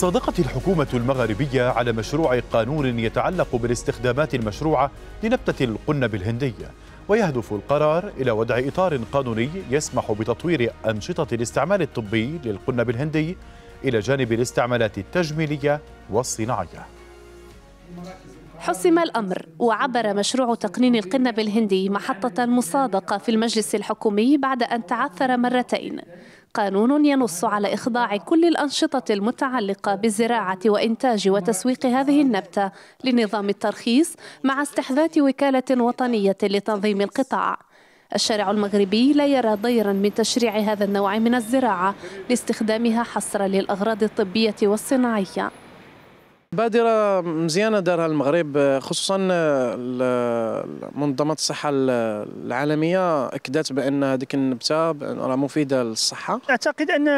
صادقت الحكومة المغربية على مشروع قانون يتعلق بالاستخدامات المشروعة لنبتة القنب الهندية ويهدف القرار إلى وضع إطار قانوني يسمح بتطوير أنشطة الاستعمال الطبي للقنب الهندي إلى جانب الاستعمالات التجميلية والصناعية حسم الأمر وعبر مشروع تقنين القنب الهندي محطة مصادقة في المجلس الحكومي بعد أن تعثر مرتين قانون ينص على إخضاع كل الأنشطة المتعلقة بالزراعة وإنتاج وتسويق هذه النبتة لنظام الترخيص مع استحداث وكالة وطنية لتنظيم القطاع الشارع المغربي لا يرى ضيرا من تشريع هذا النوع من الزراعة لاستخدامها حصرا للأغراض الطبية والصناعية بادرة مزيانة دارها المغرب خصوصا منظمة الصحة العالمية أكدت بأن هذيك النبتة راه مفيدة للصحة أعتقد أن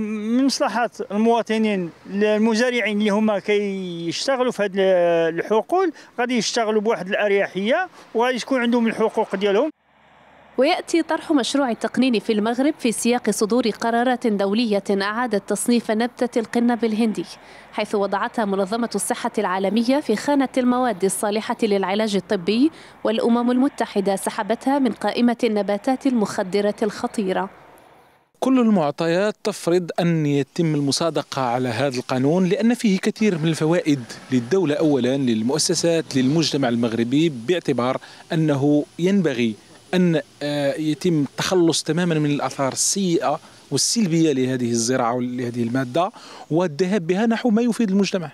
من مصلحة المواطنين المزارعين اللي هما كيشتغلوا في هذه الحقول غادي يشتغلوا بواحد الأريحية وغادي تكون عندهم الحقوق ديالهم ويأتي طرح مشروع التقنين في المغرب في سياق صدور قرارات دولية أعادت تصنيف نبتة القنب الهندي حيث وضعتها منظمة الصحة العالمية في خانة المواد الصالحة للعلاج الطبي والأمم المتحدة سحبتها من قائمة النباتات المخدرة الخطيرة كل المعطيات تفرض أن يتم المصادقة على هذا القانون لأن فيه كثير من الفوائد للدولة أولا للمؤسسات للمجتمع المغربي باعتبار أنه ينبغي أن آه، يتم التخلص تماما من الآثار السيئة والسلبية لهذه الزراعة ولهذه المادة والذهاب بها نحو ما يفيد المجتمع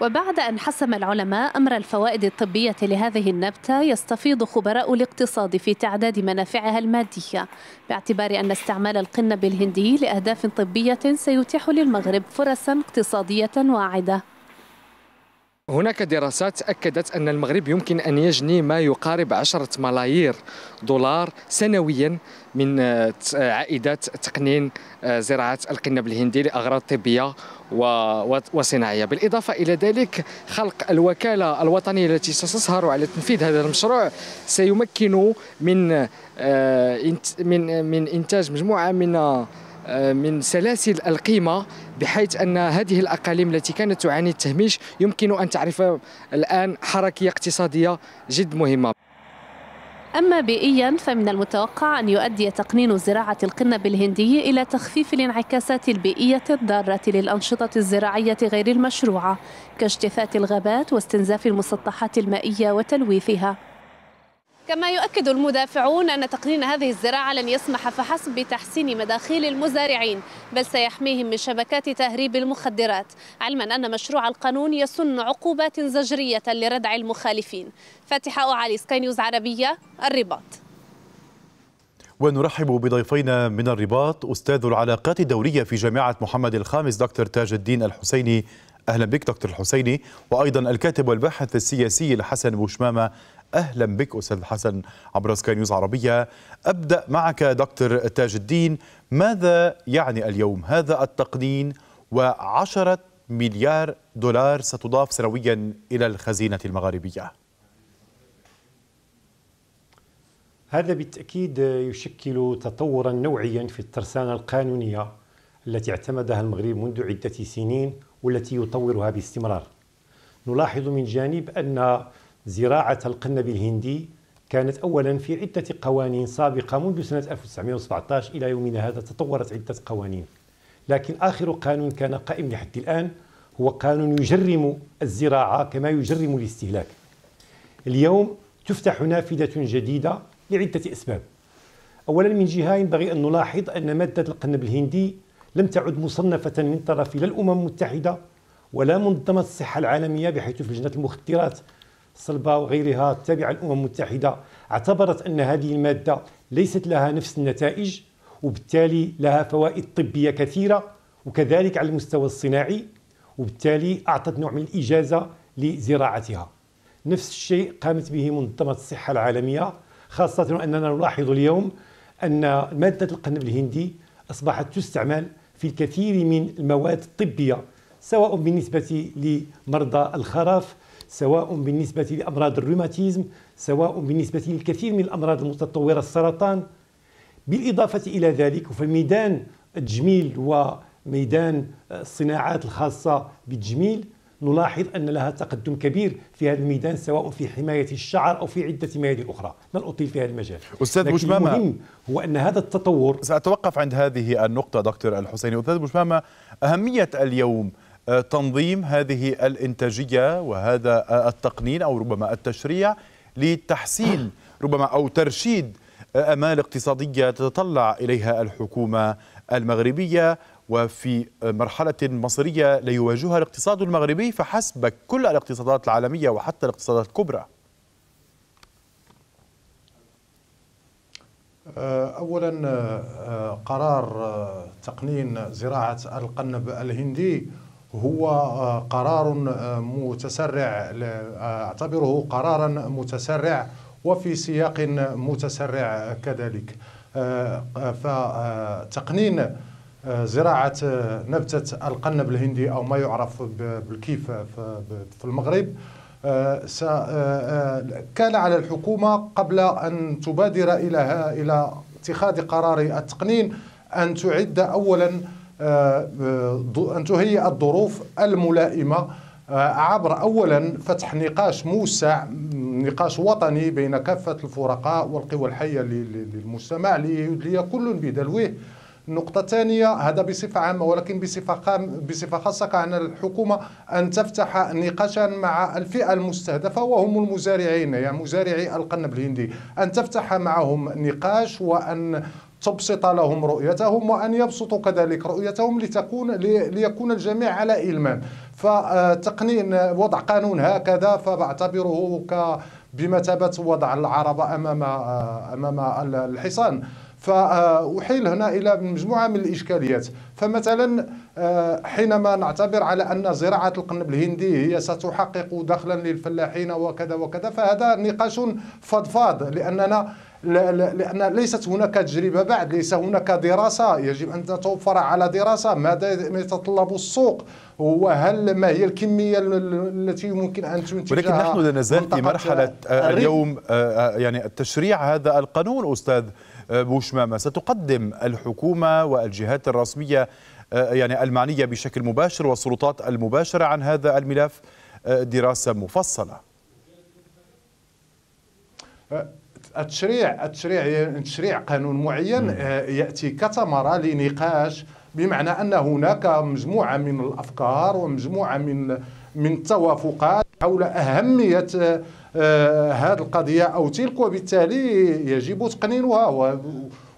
وبعد أن حسم العلماء أمر الفوائد الطبية لهذه النبتة يستفيض خبراء الاقتصاد في تعداد منافعها المادية باعتبار أن استعمال القنب الهندي لأهداف طبية سيتيح للمغرب فرصا اقتصادية واعدة هناك دراسات أكدت أن المغرب يمكن أن يجني ما يقارب عشرة ملايير دولار سنويا من آه، آه، عائدات تقنين آه، زراعة القنب الهندي لأغراض طبية وصناعية بالإضافة إلى ذلك خلق الوكالة الوطنية التي ستسهر على تنفيذ هذا المشروع سيمكن من من من إنتاج مجموعة من من سلاسل القيمة بحيث أن هذه الأقاليم التي كانت تعاني التهميش يمكن أن تعرف الآن حركية اقتصادية جد مهمة أما بيئيا فمن المتوقع أن يؤدي تقنين زراعة القنب الهندي إلى تخفيف الانعكاسات البيئية الضارة للأنشطة الزراعية غير المشروعة كاجتثاث الغابات واستنزاف المسطحات المائية وتلويثها كما يؤكد المدافعون أن تقنين هذه الزراعة لن يسمح فحسب بتحسين مداخيل المزارعين بل سيحميهم من شبكات تهريب المخدرات علما أن مشروع القانون يسن عقوبات زجرية لردع المخالفين فاتحة أعالي سكاي نيوز عربية الرباط ونرحب بضيفينا من الرباط أستاذ العلاقات الدولية في جامعة محمد الخامس دكتور تاج الدين الحسيني أهلا بك دكتور الحسيني وأيضا الكاتب والباحث السياسي الحسن بوشمامة أهلا بك أستاذ حسن عبر سكاي نيوز عربية أبدأ معك دكتور تاج الدين ماذا يعني اليوم هذا التقنين وعشرة مليار دولار ستضاف سنويا إلى الخزينة المغاربية هذا بالتأكيد يشكل تطورا نوعيا في الترسانة القانونية التي اعتمدها المغرب منذ عدة سنين والتي يطورها باستمرار نلاحظ من جانب أن زراعة القنب الهندي كانت أولا في عدة قوانين سابقة منذ سنة 1917 إلى يومنا هذا تطورت عدة قوانين لكن آخر قانون كان قائم لحد الآن هو قانون يجرم الزراعة كما يجرم الاستهلاك اليوم تفتح نافذة جديدة لعدة أسباب أولا من جهة ينبغي أن نلاحظ أن مادة القنب الهندي لم تعد مصنفة من طرف لا الأمم المتحدة ولا منظمة الصحة العالمية بحيث في لجنة المخدرات صلبة وغيرها التابعة للأمم المتحدة اعتبرت أن هذه المادة ليست لها نفس النتائج وبالتالي لها فوائد طبية كثيرة وكذلك على المستوى الصناعي وبالتالي أعطت نوع من الإجازة لزراعتها نفس الشيء قامت به منظمة الصحة العالمية خاصة أننا نلاحظ اليوم أن مادة القنب الهندي أصبحت تستعمل في الكثير من المواد الطبية سواء بالنسبة لمرضى الخرف سواء بالنسبة لأمراض الروماتيزم سواء بالنسبة للكثير من الأمراض المتطورة السرطان بالإضافة إلى ذلك فميدان التجميل وميدان الصناعات الخاصة بالتجميل نلاحظ أن لها تقدم كبير في هذا الميدان سواء في حماية الشعر أو في عدة ميادين أخرى لن أطيل في هذا المجال أستاذ بوشمامة المهم هو أن هذا التطور سأتوقف عند هذه النقطة دكتور الحسيني أستاذ بوشمامة أهمية اليوم تنظيم هذه الإنتاجية وهذا التقنين أو ربما التشريع لتحسين ربما أو ترشيد أمال اقتصادية تتطلع إليها الحكومة المغربية وفي مرحلة مصيرية ليواجهها الاقتصاد المغربي فحسب كل الاقتصادات العالمية وحتى الاقتصادات الكبرى آه، أولا آه، قرار آه، تقنين زراعة القنب الهندي هو آه، قرار آه، متسرع آه، اعتبره قرارا متسرع وفي سياق متسرع كذلك فتقنين زراعة نبتة القنب الهندي أو ما يعرف بالكيف في المغرب كان على الحكومة قبل أن تبادر إلى إلى اتخاذ قرار التقنين أن تعد أولاً آه، آه، أن تهيئ الظروف الملائمة آه، عبر أولا فتح نقاش موسع نقاش وطني بين كافة الفرقاء والقوى الحية للمجتمع ليدلي كل بدلوه النقطة الثانية هذا بصفة عامة ولكن بصفة بصفة خاصة كان الحكومة أن تفتح نقاشا مع الفئة المستهدفة وهم المزارعين يعني مزارعي القنب الهندي أن تفتح معهم نقاش وأن تبسط لهم رؤيتهم وأن يبسطوا كذلك رؤيتهم لتكون ليكون الجميع على إلمام فتقنين وضع قانون هكذا فبعتبره ك بمثابة وضع العربة أمام أمام الحصان فأحيل هنا إلى مجموعة من الإشكاليات فمثلا آه، حينما نعتبر على أن زراعة القنب الهندي هي ستحقق دخلا للفلاحين وكذا وكذا فهذا نقاش فضفاض لأننا لا لا لان ليست هناك تجربه بعد ليس هناك دراسه يجب ان تتوفر على دراسه ماذا يتطلب السوق وهل ما هي الكميه التي يمكن ان تنتجها ولكن نحن لا نزال في مرحله آه، اليوم آه، آه، يعني التشريع هذا القانون استاذ بوشمامه ستقدم الحكومه والجهات الرسميه يعني المعنيه بشكل مباشر والسلطات المباشره عن هذا الملف دراسه مفصله التشريع التشريع تشريع قانون معين آه، ياتي كثمره لنقاش بمعنى ان هناك مجموعه من الافكار ومجموعه من من التوافقات حول اهميه آه، آه، هذه القضيه او تلك وبالتالي يجب تقنينها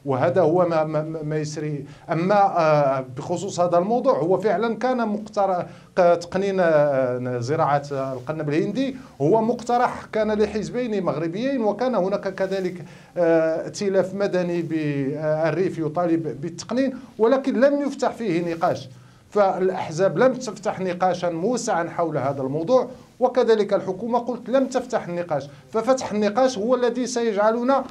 وهذا هو ما, ما, ما يسري أما آه، بخصوص هذا الموضوع هو فعلا كان مقترح تقنين آه، زراعة القنب الهندي هو مقترح كان لحزبين مغربيين وكان هناك كذلك آه، ائتلاف مدني بالريف يطالب بالتقنين ولكن لم يفتح فيه نقاش فالأحزاب لم تفتح نقاشا موسعا حول هذا الموضوع وكذلك الحكومة قلت لم تفتح النقاش ففتح النقاش هو الذي سيجعلنا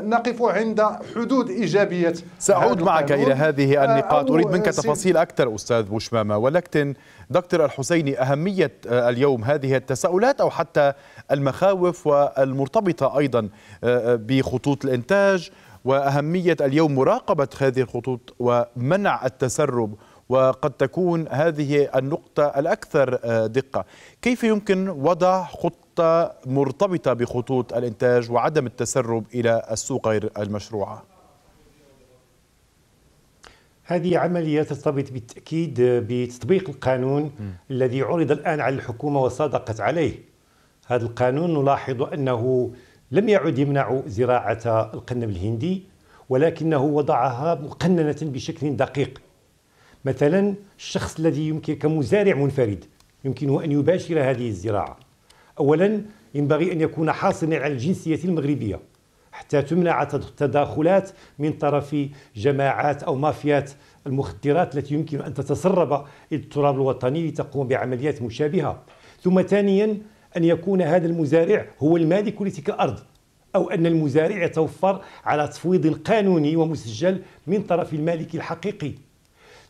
نقف عند حدود إيجابية سأعود معك إلى هذه النقاط آه، أريد منك تفاصيل أكثر أستاذ بوشمامة ولكن دكتور الحسيني أهمية آه، اليوم هذه التساؤلات أو حتى المخاوف والمرتبطة أيضا آه، بخطوط الإنتاج وأهمية اليوم مراقبة هذه الخطوط ومنع التسرب وقد تكون هذه النقطة الأكثر آه، دقة كيف يمكن وضع خطة مرتبطة بخطوط الإنتاج وعدم التسرب إلى السوق غير المشروعة؟ هذه عملية ترتبط بالتأكيد بتطبيق القانون م. الذي عرض الآن على الحكومة وصادقت عليه هذا القانون نلاحظ أنه لم يعد يمنع زراعة القنب الهندي ولكنه وضعها مقننة بشكل دقيق مثلا الشخص الذي يمكن كمزارع منفرد يمكنه أن يباشر هذه الزراعة أولا ينبغي أن يكون حاصلا على الجنسية المغربية حتى تمنع تداخلات من طرف جماعات أو مافيات المخدرات التي يمكن أن تتسرب إلى التراب الوطني لتقوم بعمليات مشابهة ثم ثانيا أن يكون هذا المزارع هو المالك لتلك الأرض أو أن المزارع يتوفر على تفويض قانوني ومسجل من طرف المالك الحقيقي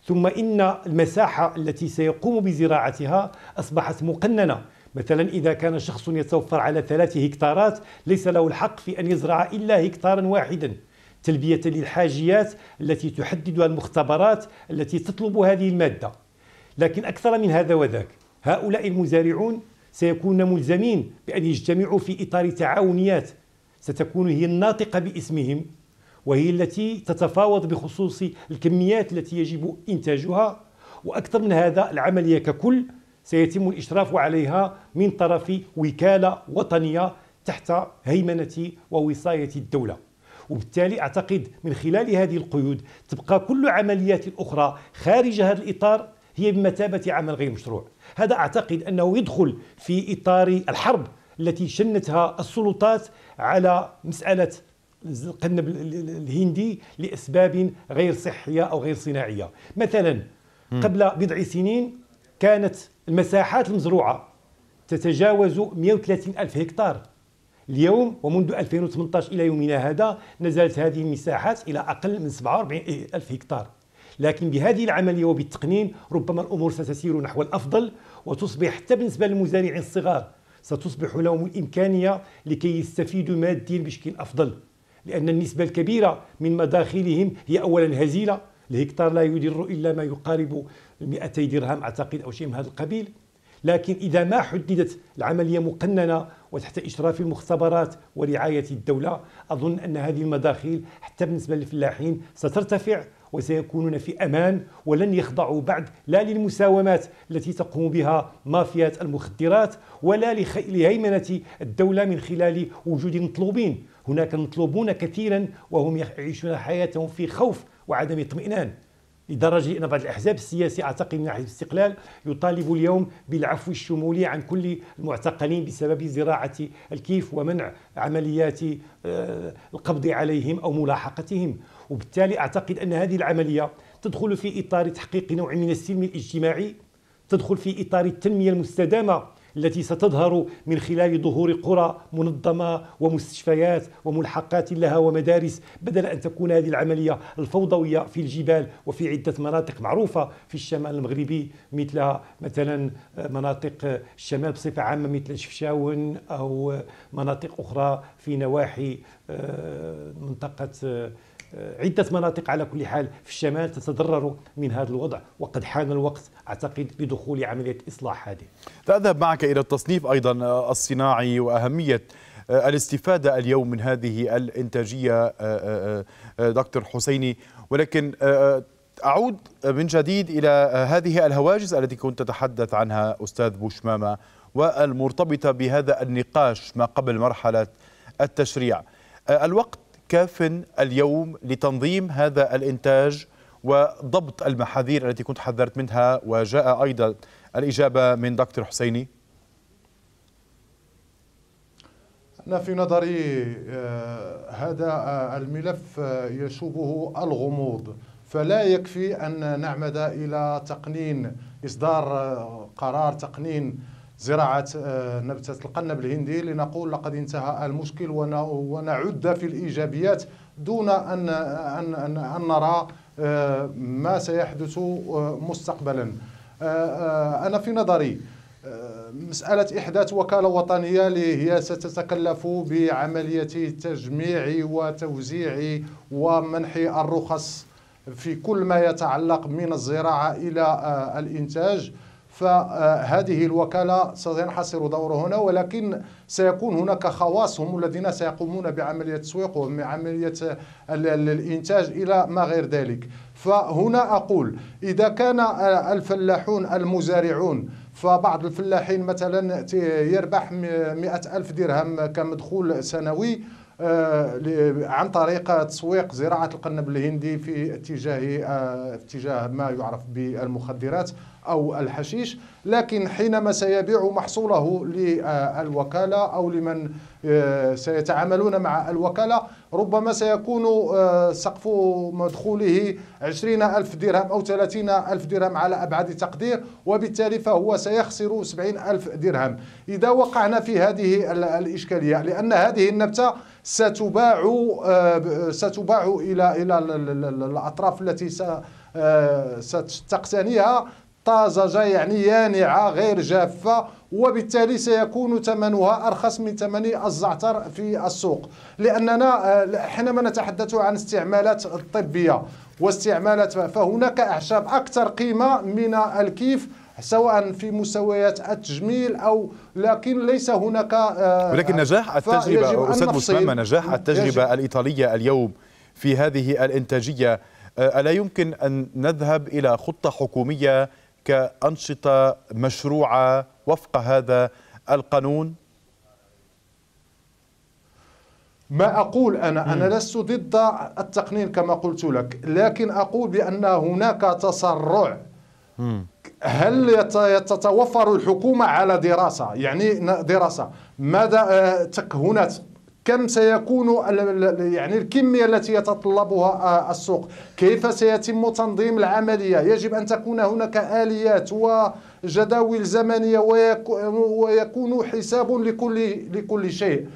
ثم إن المساحة التي سيقوم بزراعتها أصبحت مقننة مثلا إذا كان شخص يتوفر على ثلاثة هكتارات ليس له الحق في أن يزرع إلا هكتارا واحدا تلبية للحاجيات التي تحددها المختبرات التي تطلب هذه المادة لكن أكثر من هذا وذاك هؤلاء المزارعون سيكون ملزمين بأن يجتمعوا في إطار تعاونيات ستكون هي الناطقة باسمهم وهي التي تتفاوض بخصوص الكميات التي يجب إنتاجها وأكثر من هذا العملية ككل سيتم الإشراف عليها من طرف وكالة وطنية تحت هيمنة ووصاية الدولة وبالتالي أعتقد من خلال هذه القيود تبقى كل عمليات الأخرى خارج هذا الإطار هي بمثابة عمل غير مشروع هذا أعتقد أنه يدخل في إطار الحرب التي شنتها السلطات على مسألة القنب الهندي لاسباب غير صحيه او غير صناعيه مثلا قبل بضع سنين كانت المساحات المزروعه تتجاوز 130 ألف هكتار اليوم ومنذ 2018 إلى يومنا هذا نزلت هذه المساحات إلى أقل من 47 ألف هكتار لكن بهذه العملية وبالتقنين ربما الأمور ستسير نحو الأفضل وتصبح حتى بالنسبة للمزارعين الصغار ستصبح لهم الإمكانية لكي يستفيدوا ماديا بشكل أفضل لأن النسبة الكبيرة من مداخلهم هي أولا هزيلة الهكتار لا يدر إلا ما يقارب 200 درهم أعتقد أو شيء من هذا القبيل لكن إذا ما حددت العملية مقننة وتحت إشراف المختبرات ورعاية الدولة أظن أن هذه المداخيل حتى بالنسبة للفلاحين سترتفع وسيكونون في امان ولن يخضعوا بعد لا للمساومات التي تقوم بها مافيات المخدرات ولا لهيمنه الدوله من خلال وجود المطلوبين هناك المطلوبون كثيرا وهم يعيشون حياتهم في خوف وعدم اطمئنان لدرجة أن بعض الأحزاب السياسية أعتقد من ناحية الاستقلال يطالب اليوم بالعفو الشمولي عن كل المعتقلين بسبب زراعة الكيف ومنع عمليات آه، القبض عليهم أو ملاحقتهم وبالتالي أعتقد أن هذه العملية تدخل في إطار تحقيق نوع من السلم الاجتماعي تدخل في إطار التنمية المستدامة التي ستظهر من خلال ظهور قرى منظمه ومستشفيات وملحقات لها ومدارس بدل ان تكون هذه العمليه الفوضويه في الجبال وفي عده مناطق معروفه في الشمال المغربي مثل مثلا مناطق الشمال بصفه عامه مثل شفشاون او مناطق اخرى في نواحي آه، منطقه آه، آه، عدة مناطق على كل حال في الشمال تتضرر من هذا الوضع وقد حان الوقت أعتقد لدخول عملية إصلاح هذه سأذهب معك إلى التصنيف أيضا آه، الصناعي وأهمية آه، الاستفادة اليوم من هذه الإنتاجية دكتور حسيني ولكن أعود من جديد إلى هذه الهواجس التي كنت تتحدث عنها أستاذ بوشمامة والمرتبطة بهذا النقاش ما قبل مرحلة التشريع الوقت كاف اليوم لتنظيم هذا الإنتاج وضبط المحاذير التي كنت حذرت منها وجاء أيضا الإجابة من دكتور حسيني أنا في نظري آه، هذا آه، الملف آه، يشوبه الغموض فلا يكفي أن نعمد إلى تقنين إصدار قرار تقنين زراعة آه، نبتة القنب الهندي لنقول لقد انتهى المشكل ونعد في الإيجابيات دون أن, أن, أن, أن نرى آه، ما سيحدث آه، مستقبلا أنا في نظري مسألة إحداث وكالة وطنية اللي هي ستتكلف بعملية تجميع وتوزيع ومنح الرخص في كل ما يتعلق من الزراعة إلى الإنتاج فهذه الوكالة سينحصر دوره هنا ولكن سيكون هناك خواص هم الذين سيقومون بعملية التسويق وعملية الإنتاج إلى ما غير ذلك فهنا أقول إذا كان الفلاحون المزارعون فبعض الفلاحين مثلا يربح مئة ألف درهم كمدخول سنوي آه، عن طريق تسويق زراعه القنب الهندي في اتجاه آه، اتجاه ما يعرف بالمخدرات او الحشيش لكن حينما سيبيع محصوله للوكاله او لمن آه، سيتعاملون مع الوكاله ربما سيكون سقف مدخوله 20 ألف درهم أو 30 ألف درهم على أبعد تقدير وبالتالي فهو سيخسر 70 ألف درهم إذا وقعنا في هذه الإشكالية لأن هذه النبتة ستباع آه، ستباع الى الى الاطراف التي آه، ستقتنيها طازجه يعني يانعه غير جافه وبالتالي سيكون ثمنها ارخص من ثمن الزعتر في السوق لاننا آه، حينما نتحدث عن استعمالات طبيه واستعمالات فهناك اعشاب اكثر قيمه من الكيف سواء في مستويات التجميل او لكن ليس هناك آه، ولكن نجاح آه، التجربه استاذ مسمى نجاح التجربه الايطاليه اليوم في هذه الانتاجيه آه، الا يمكن ان نذهب الى خطه حكوميه كانشطه مشروعه وفق هذا القانون ما أقول أنا أنا لست ضد التقنين كما قلت لك لكن أقول بأن هناك تسرع هل تتوفر الحكومة على دراسة يعني دراسة ماذا آه، تكهنت كم سيكون يعني الكميه التي يتطلبها آه، السوق كيف سيتم تنظيم العمليه يجب ان تكون هناك اليات وجداول زمنيه ويكون حساب لكل لكل شيء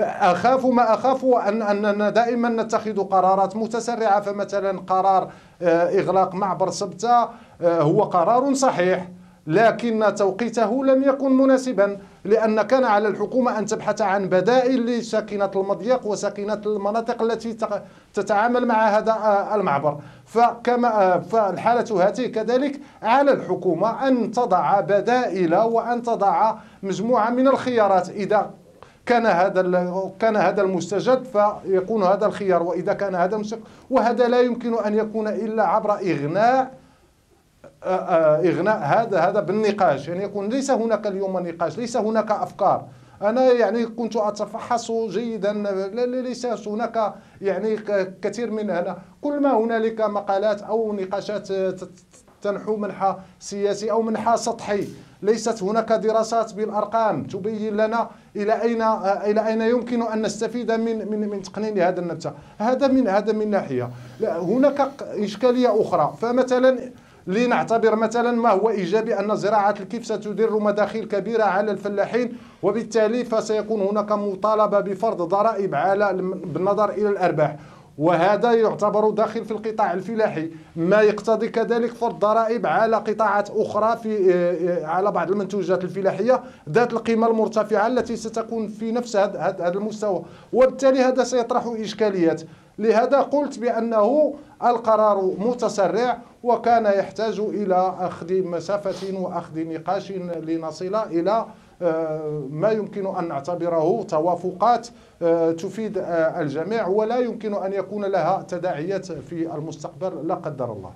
اخاف ما اخاف ان اننا دائما نتخذ قرارات متسرعه فمثلا قرار آه، إغلاق معبر سبتة آه، هو قرار صحيح لكن توقيته لم يكن مناسبا لأن كان على الحكومة أن تبحث عن بدائل لساكنة المضيق وساكنة المناطق التي تتعامل مع هذا آه، المعبر فكما فالحالة هذه كذلك على الحكومة أن تضع بدائل وأن تضع مجموعة من الخيارات إذا كان هذا كان هذا المستجد فيكون هذا الخيار واذا كان هذا مستقل وهذا لا يمكن ان يكون الا عبر اغناء آه، آه، اغناء هذا هذا بالنقاش يعني يكون ليس هناك اليوم نقاش ليس هناك افكار انا يعني كنت اتفحص جيدا ليس هناك يعني كثير من هنا كل ما هنالك مقالات او نقاشات تنحو منحى سياسي او منحى سطحي ليست هناك دراسات بالارقام تبين لنا الى اين الى اين يمكن ان نستفيد من من من تقنين هذا النبته هذا من هذا من ناحيه هناك اشكاليه اخرى فمثلا لنعتبر مثلا ما هو ايجابي ان زراعه الكيف ستدر مداخيل كبيره على الفلاحين وبالتالي فسيكون هناك مطالبه بفرض ضرائب على بالنظر الى الارباح وهذا يعتبر داخل في القطاع الفلاحي ما يقتضي كذلك فرض ضرائب على قطاعات أخرى في آه، آه، على بعض المنتوجات الفلاحية ذات القيمة المرتفعة التي ستكون في نفس هذا المستوى وبالتالي هذا سيطرح إشكاليات لهذا قلت بأنه القرار متسرع وكان يحتاج إلى أخذ مسافة وأخذ نقاش لنصل إلى آه، ما يمكن أن نعتبره توافقات آه، تفيد آه، الجميع ولا يمكن أن يكون لها تداعيات في المستقبل لا قدر الله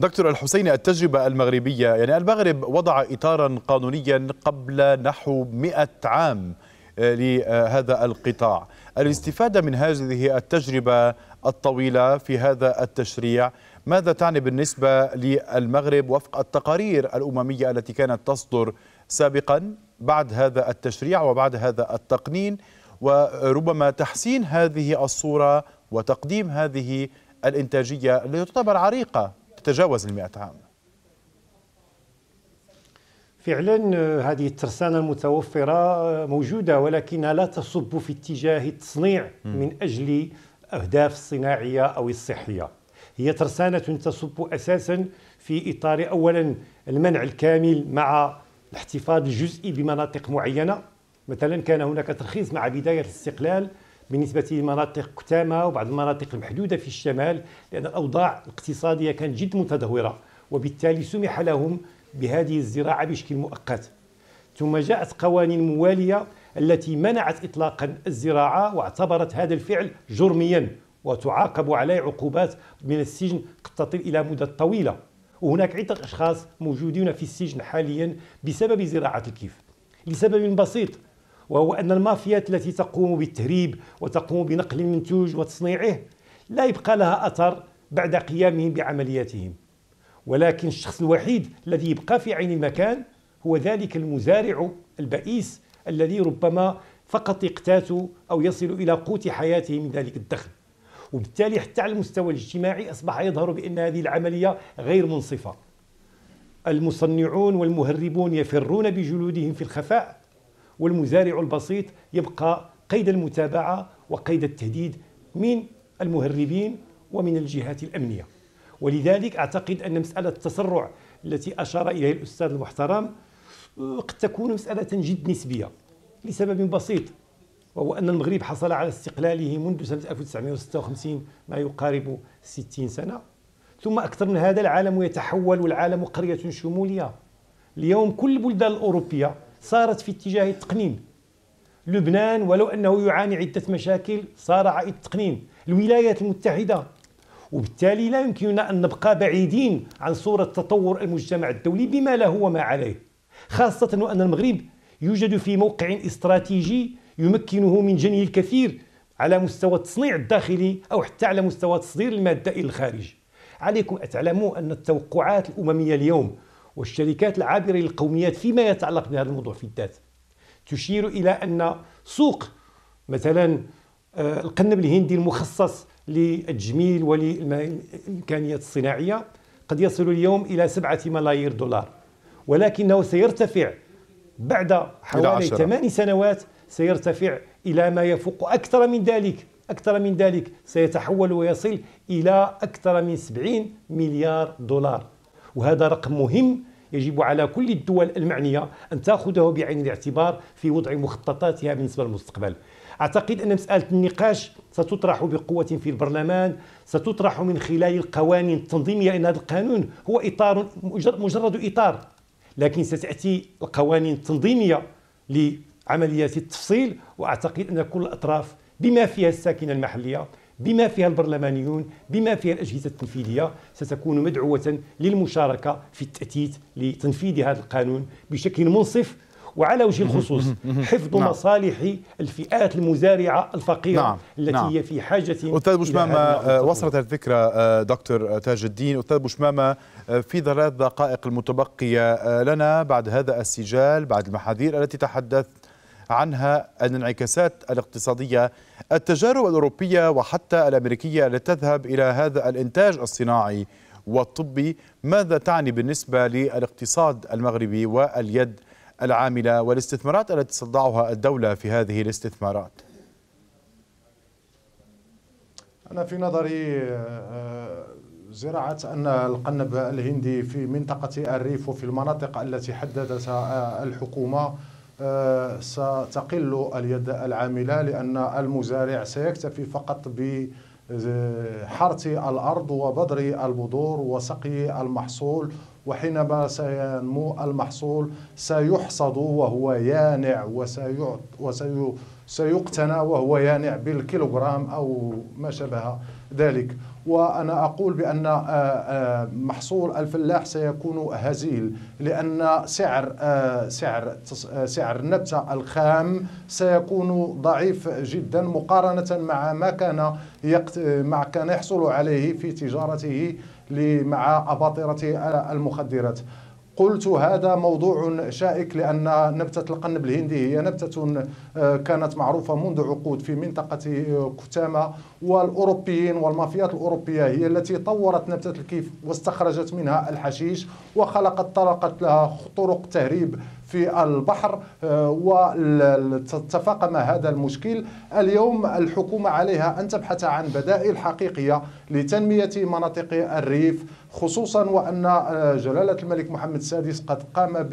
دكتور الحسين التجربة المغربية يعني المغرب وضع إطارا قانونيا قبل نحو مئة عام لهذا القطاع الاستفادة من هذه التجربة الطويلة في هذا التشريع ماذا تعني بالنسبة للمغرب وفق التقارير الأممية التي كانت تصدر سابقا بعد هذا التشريع وبعد هذا التقنين وربما تحسين هذه الصورة وتقديم هذه الإنتاجية التي تعتبر عريقة تتجاوز المئة عام فعلا هذه الترسانة المتوفرة موجودة ولكنها لا تصب في اتجاه التصنيع من أجل أهداف الصناعية أو الصحية هي ترسانة تصب أساسا في إطار أولا المنع الكامل مع الاحتفاظ الجزئي بمناطق معينه مثلا كان هناك ترخيص مع بدايه الاستقلال بالنسبه لمناطق كتامه وبعض المناطق المحدوده في الشمال لان الاوضاع الاقتصاديه كانت جد متدهوره وبالتالي سمح لهم بهذه الزراعه بشكل مؤقت ثم جاءت قوانين مواليه التي منعت اطلاقا الزراعه واعتبرت هذا الفعل جرميا وتعاقب عليه عقوبات من السجن قد تصل الى مده طويله وهناك عدة أشخاص موجودين في السجن حاليا بسبب زراعة الكيف لسبب بسيط وهو أن المافيات التي تقوم بالتهريب وتقوم بنقل المنتوج وتصنيعه لا يبقى لها أثر بعد قيامهم بعملياتهم ولكن الشخص الوحيد الذي يبقى في عين المكان هو ذلك المزارع البئيس الذي ربما فقط يقتات أو يصل إلى قوت حياته من ذلك الدخل وبالتالي حتى على المستوى الاجتماعي أصبح يظهر بأن هذه العملية غير منصفة المصنعون والمهربون يفرون بجلودهم في الخفاء والمزارع البسيط يبقى قيد المتابعة وقيد التهديد من المهربين ومن الجهات الأمنية ولذلك أعتقد أن مسألة التسرع التي أشار إليها الأستاذ المحترم قد تكون مسألة جد نسبية لسبب بسيط وهو أن المغرب حصل على استقلاله منذ سنة 1956 ما يقارب 60 سنة ثم أكثر من هذا العالم يتحول والعالم قرية شمولية اليوم كل البلدان الأوروبية صارت في اتجاه التقنين لبنان ولو أنه يعاني عدة مشاكل صار عائد التقنين الولايات المتحدة وبالتالي لا يمكننا أن نبقى بعيدين عن صورة تطور المجتمع الدولي بما له وما عليه خاصة وأن المغرب يوجد في موقع استراتيجي يمكنه من جني الكثير على مستوى التصنيع الداخلي أو حتى على مستوى تصدير المادة إلى الخارج عليكم أن تعلموا أن التوقعات الأممية اليوم والشركات العابرة للقوميات فيما يتعلق بهذا الموضوع في الذات تشير إلى أن سوق مثلا آه، القنب الهندي المخصص للتجميل وللإمكانيات الصناعية قد يصل اليوم إلى سبعة ملايير دولار ولكنه سيرتفع بعد حوالي ثمان سنوات سيرتفع إلى ما يفوق أكثر من ذلك أكثر من ذلك سيتحول ويصل إلى أكثر من 70 مليار دولار وهذا رقم مهم يجب على كل الدول المعنية أن تأخذه بعين الاعتبار في وضع مخططاتها بالنسبة للمستقبل أعتقد أن مسألة النقاش ستطرح بقوة في البرلمان ستطرح من خلال القوانين التنظيمية لأن هذا القانون هو إطار مجرد إطار لكن ستأتي القوانين التنظيمية عمليات التفصيل واعتقد ان كل الاطراف بما فيها الساكنه المحليه بما فيها البرلمانيون بما فيها الأجهزة التنفيذية ستكون مدعوة للمشاركة في التأتيت لتنفيذ هذا القانون بشكل منصف وعلى وجه الخصوص حفظ نعم. مصالح الفئات المزارعه الفقيره نعم. التي نعم. هي في حاجه استاذ بوشمامه آه، وصلت الفكره آه، دكتور آه، تاج الدين استاذ بوشمامه في ثلاث دقائق المتبقيه لنا بعد هذا السجال بعد المحاذير التي تحدثت عنها الانعكاسات الاقتصادية التجارب الأوروبية وحتى الأمريكية التي تذهب إلى هذا الإنتاج الصناعي والطبي ماذا تعني بالنسبة للاقتصاد المغربي واليد العاملة والاستثمارات التي تصدعها الدولة في هذه الاستثمارات أنا في نظري آه، زراعة أن القنب الهندي في منطقة الريف وفي المناطق التي حددتها آه، الحكومة ستقل اليد العامله لان المزارع سيكتفي فقط ب حرث الارض وبدر البذور وسقي المحصول وحينما سينمو المحصول سيحصد وهو يانع وسيقتنى وهو يانع بالكيلوغرام او ما شابه ذلك وأنا أقول بأن آه، آه، محصول الفلاح سيكون هزيل لأن سعر آه، سعر سعر النبتة الخام سيكون ضعيف جدا مقارنة مع ما كان مع كان يحصل عليه في تجارته مع أباطرة المخدرات قلت هذا موضوع شائك لأن نبتة القنب الهندي هي نبتة آه، كانت معروفة منذ عقود في منطقة كتامة آه، والأوروبيين والمافيات الأوروبية هي التي طورت نبتة الكيف واستخرجت منها الحشيش وخلقت طرقت لها طرق تهريب في البحر آه، وتفاقم هذا المشكل اليوم الحكومة عليها أن تبحث عن بدائل حقيقية لتنمية مناطق الريف خصوصا وأن آه، جلالة الملك محمد السادس قد قام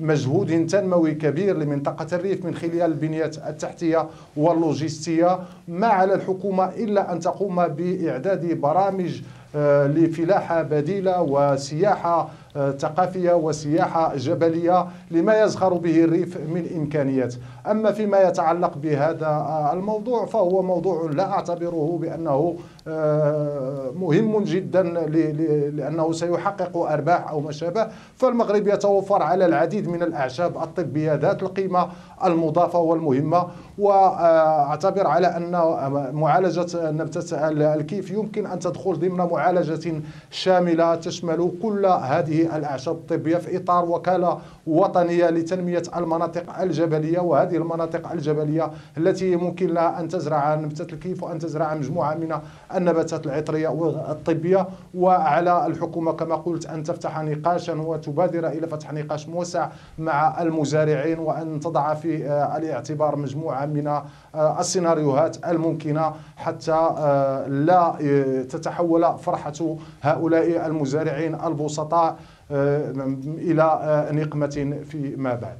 بمجهود تنموي كبير لمنطقة الريف من خلال البنيات التحتية واللوجستية ما على الحكومة إلا أن تقوم بإعداد برامج آه، لفلاحة بديلة وسياحة ثقافية وسياحة جبلية لما يزخر به الريف من إمكانيات أما فيما يتعلق بهذا الموضوع فهو موضوع لا أعتبره بأنه آه، مهم جدا لأنه سيحقق أرباح أو ما شابه فالمغرب يتوفر على العديد من الأعشاب الطبية ذات القيمة المضافة والمهمة وأعتبر على أن معالجة نبتة الكيف يمكن أن تدخل ضمن معالجة شاملة تشمل كل هذه الأعشاب الطبية في إطار وكالة وطنية لتنمية المناطق الجبلية وهذه المناطق الجبلية التي يمكن لها أن تزرع نبتة الكيف وأن تزرع مجموعة من النباتات العطرية والطبية وعلى الحكومة كما قلت أن تفتح نقاشا وتبادر إلى فتح نقاش موسع مع المزارعين وأن تضع في آه، الاعتبار مجموعة من آه، السيناريوهات الممكنة حتى آه، لا تتحول فرحة هؤلاء المزارعين البسطاء الى نقمه فيما بعد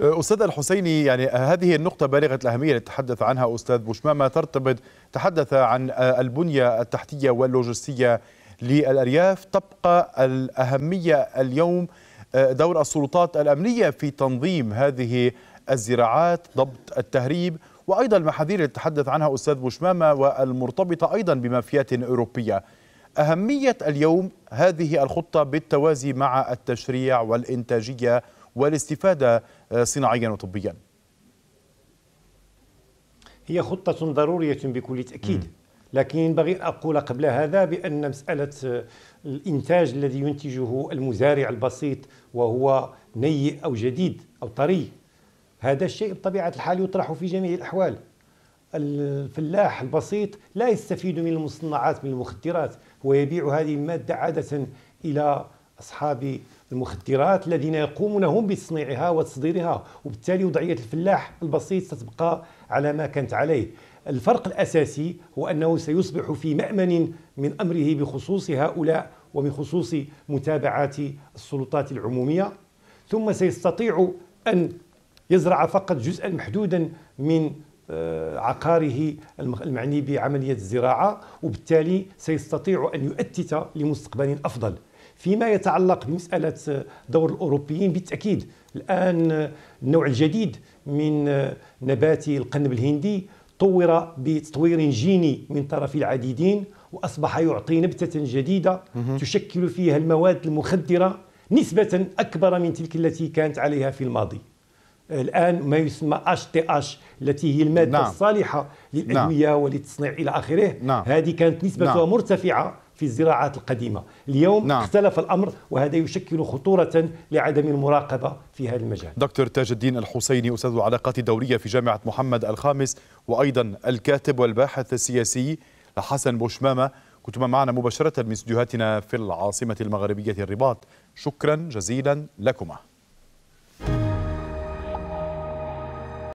أه، استاذ الحسيني يعني هذه النقطه بالغه الاهميه التي تحدث عنها استاذ ما ترتبط تحدث عن أه، البنيه التحتيه واللوجستيه للارياف تبقى الاهميه اليوم أه، دور السلطات الامنيه في تنظيم هذه الزراعات ضبط التهريب وايضا المحاذير التي تحدث عنها استاذ بوشمامه والمرتبطه ايضا بمافيات اوروبيه أهمية اليوم هذه الخطة بالتوازي مع التشريع والإنتاجية والاستفادة آه، صناعيا وطبيا هي خطة ضرورية بكل تأكيد م. لكن ينبغي أن أقول قبل هذا بأن مسألة آه، الإنتاج الذي ينتجه المزارع البسيط وهو نيء أو جديد أو طري هذا الشيء بطبيعة الحال يطرح في جميع الأحوال الفلاح البسيط لا يستفيد من المصنعات من المخدرات ويبيع هذه المادة عادة إلى أصحاب المخدرات الذين يقومون هم بتصنيعها وتصديرها وبالتالي وضعية الفلاح البسيط ستبقى على ما كانت عليه الفرق الأساسي هو أنه سيصبح في مأمن من أمره بخصوص هؤلاء ومن خصوص متابعة السلطات العمومية ثم سيستطيع أن يزرع فقط جزءا محدودا من آه، عقاره المعني بعملية الزراعة وبالتالي سيستطيع أن يؤتت لمستقبل أفضل فيما يتعلق بمسألة دور الأوروبيين بالتأكيد الآن النوع الجديد من نبات القنب الهندي طور بتطوير جيني من طرف العديدين وأصبح يعطي نبتة جديدة تشكل فيها المواد المخدرة نسبة أكبر من تلك التي كانت عليها في الماضي الان ما يسمى اش تي اش التي هي الماده نعم. الصالحه للادويه نعم. وللتصنيع الى اخره نعم. هذه كانت نسبتها نعم. مرتفعه في الزراعات القديمه اليوم نعم. اختلف الامر وهذا يشكل خطوره لعدم المراقبه في هذا المجال دكتور تاج الدين الحسيني استاذ العلاقات الدوليه في جامعه محمد الخامس وايضا الكاتب والباحث السياسي حسن بوشمامه كنتما معنا مباشره من استديوهاتنا في العاصمه المغربيه الرباط شكرا جزيلا لكما